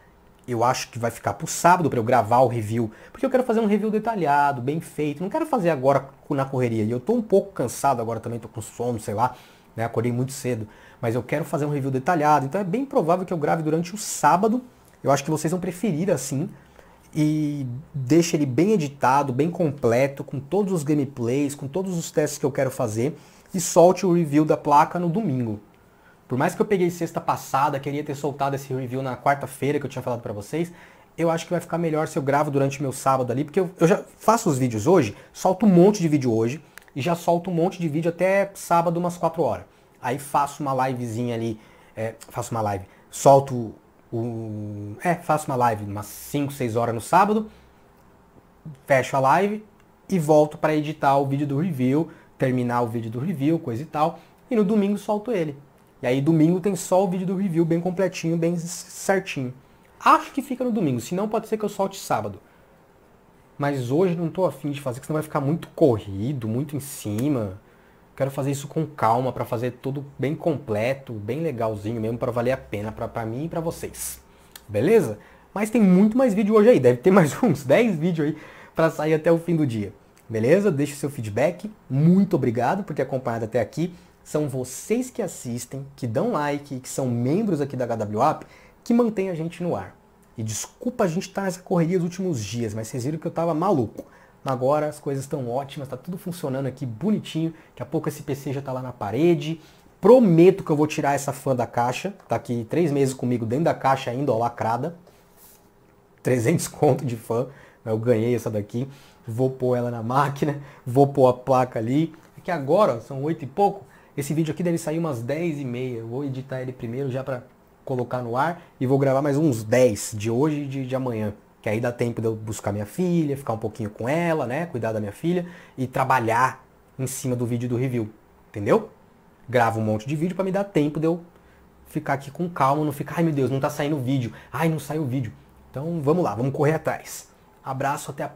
eu acho que vai ficar pro sábado para eu gravar o review, porque eu quero fazer um review detalhado, bem feito. Não quero fazer agora na correria. E eu tô um pouco cansado agora também, tô com sono, sei lá, né? Acordei muito cedo, mas eu quero fazer um review detalhado. Então é bem provável que eu grave durante o sábado. Eu acho que vocês vão preferir assim e deixe ele bem editado, bem completo, com todos os gameplays, com todos os testes que eu quero fazer e solte o review da placa no domingo. Por mais que eu peguei sexta passada, queria ter soltado esse review na quarta-feira que eu tinha falado para vocês, eu acho que vai ficar melhor se eu gravo durante o meu sábado ali, porque eu, eu já faço os vídeos hoje, solto um monte de vídeo hoje, e já solto um monte de vídeo até sábado, umas 4 horas. Aí faço uma livezinha ali, é, faço uma live, solto o. É, faço uma live, umas 5, 6 horas no sábado, fecho a live e volto para editar o vídeo do review, terminar o vídeo do review, coisa e tal, e no domingo solto ele. E aí domingo tem só o vídeo do review bem completinho, bem certinho. Acho que fica no domingo, se não pode ser que eu solte sábado. Mas hoje não estou afim de fazer, porque senão vai ficar muito corrido, muito em cima. Quero fazer isso com calma, para fazer tudo bem completo, bem legalzinho mesmo, para valer a pena para mim e para vocês. Beleza? Mas tem muito mais vídeo hoje aí, deve ter mais [LAUGHS] uns 10 vídeos aí para sair até o fim do dia. Beleza? Deixe seu feedback. Muito obrigado por ter acompanhado até aqui. São vocês que assistem, que dão like, que são membros aqui da HWAP, que mantém a gente no ar. E desculpa a gente estar tá nessa correria dos últimos dias, mas vocês viram que eu estava maluco. Agora as coisas estão ótimas, está tudo funcionando aqui bonitinho. Daqui a pouco esse PC já está lá na parede. Prometo que eu vou tirar essa fã da caixa. Tá aqui três meses comigo dentro da caixa ainda, ó, lacrada. 300 conto de fã. Eu ganhei essa daqui. Vou pôr ela na máquina. Vou pôr a placa ali. É que agora, ó, são oito e pouco, esse vídeo aqui deve sair umas 10 e meia. vou editar ele primeiro já para colocar no ar e vou gravar mais uns 10 de hoje e de, de amanhã. Que aí dá tempo de eu buscar minha filha, ficar um pouquinho com ela, né? Cuidar da minha filha e trabalhar em cima do vídeo do review. Entendeu? Gravo um monte de vídeo para me dar tempo de eu ficar aqui com calma, não ficar, ai meu Deus, não tá saindo vídeo, ai não saiu vídeo. Então vamos lá, vamos correr atrás. Abraço, até a próxima.